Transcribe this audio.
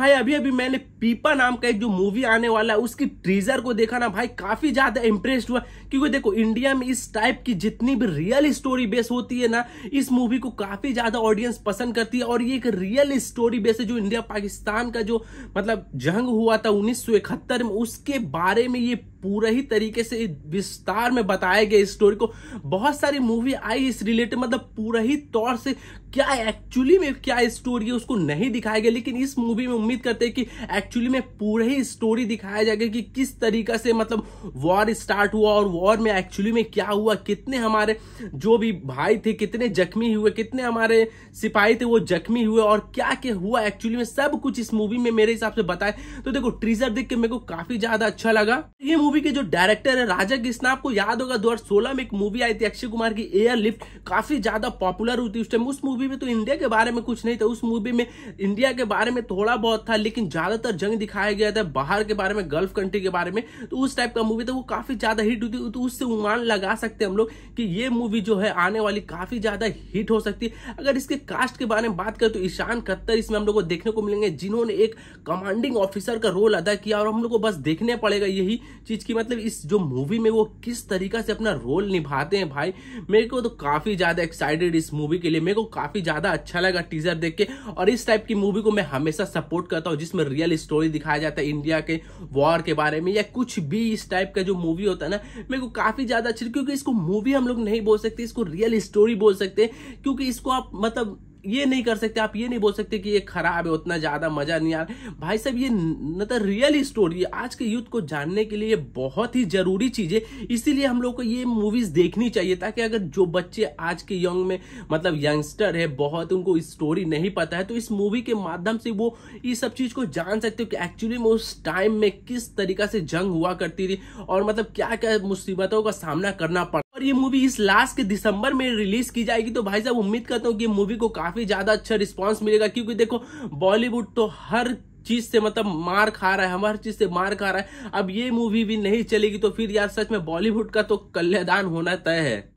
भाई अभी अभी मैंने पीपा नाम का एक जो मूवी आने वाला है उसकी ट्रीजर को देखा ना भाई काफी ज्यादा इम्प्रेस्ड हुआ क्योंकि देखो इंडिया में इस टाइप की जितनी भी रियल स्टोरी बेस होती है ना इस मूवी को काफी ज्यादा ऑडियंस पसंद करती है और ये एक रियल स्टोरी बेस है जो इंडिया पाकिस्तान का जो मतलब जंग हुआ था उन्नीस में उसके बारे में ये पूरे ही तरीके से विस्तार में बताया गया इस स्टोरी को बहुत सारी मूवी आई इस रिलेटेड मतलब पूरा ही तौर से क्या एक्चुअली में क्या स्टोरी है उसको नहीं दिखाया गया लेकिन इस मूवी में उम्मीद करते हैं कि एक्चुअली में पूरा ही स्टोरी दिखाया जाएगा कि किस तरीका से मतलब वॉर स्टार्ट हुआ और वॉर में एक्चुअली में क्या हुआ कितने हमारे जो भी भाई थे कितने जख्मी हुए कितने हमारे सिपाही थे वो जख्मी हुए और क्या क्या हुआ एक्चुअली में सब कुछ इस मूवी में मेरे हिसाब से बताया तो देखो ट्रीजर देख के मेरे को काफी ज्यादा अच्छा लगा ये मूवी के जो डायरेक्टर है राजा कृष्णा आपको याद होगा 2016 में एक मूवी आई थी अक्षय कुमार की एयर लिफ्ट काफी ज्यादा पॉपुलर हुई थी उस टाइम उस मूवी में तो इंडिया के बारे में कुछ नहीं था उस मूवी में इंडिया के बारे में थोड़ा बहुत था लेकिन ज्यादातर जंग दिखाया गया था बाहर के बारे में गल्फ कंट्री के बारे में तो उस टाइप का मूवी था वो काफी ज्यादा हिट हुई थी तो उससे उमान लगा सकते हम लोग कि ये मूवी जो है आने वाली काफी ज्यादा हिट हो सकती है अगर इसके कास्ट के बारे में बात करें तो ईशान कत्तर इसमें हम लोग को देखने को मिलेंगे जिन्होंने एक कमांडिंग ऑफिसर का रोल अदा किया और हम लोग को बस देखने पड़ेगा यही चीज चीज की मतलब इस जो मूवी में वो किस तरीका से अपना रोल निभाते हैं भाई मेरे को तो काफी ज्यादा एक्साइटेड इस मूवी के लिए मेरे को काफी ज्यादा अच्छा लगा टीजर देख के और इस टाइप की मूवी को मैं हमेशा सपोर्ट करता हूँ जिसमें रियल स्टोरी दिखाया जाता है इंडिया के वॉर के बारे में या कुछ भी इस टाइप का जो मूवी होता है ना मेरे को काफी ज्यादा अच्छी क्योंकि इसको मूवी हम लोग नहीं बोल सकते इसको रियल स्टोरी बोल सकते क्योंकि इसको आप मतलब ये नहीं कर सकते आप ये नहीं बोल सकते कि ये खराब है उतना ज़्यादा मज़ा नहीं आ रहा भाई साहब ये तो रियल स्टोरी आज के यूथ को जानने के लिए बहुत ही ज़रूरी चीज़ है इसीलिए हम लोग को ये मूवीज़ देखनी चाहिए ताकि अगर जो बच्चे आज के यंग में मतलब यंगस्टर है बहुत उनको स्टोरी नहीं पता है तो इस मूवी के माध्यम से वो इस सब चीज़ को जान सकते हो कि एक्चुअली में उस टाइम में किस तरीका से जंग हुआ करती थी और मतलब क्या क्या मुसीबतों का सामना करना पड़ा और ये मूवी इस लास्ट के दिसंबर में रिलीज की जाएगी तो भाई साहब उम्मीद करता हूँ कि मूवी को काफी ज्यादा अच्छा रिस्पॉन्स मिलेगा क्योंकि देखो बॉलीवुड तो हर चीज से मतलब मार खा रहा है हम हर चीज से मार खा रहा है अब ये मूवी भी नहीं चलेगी तो फिर यार सच में बॉलीवुड का तो कल्याण होना तय है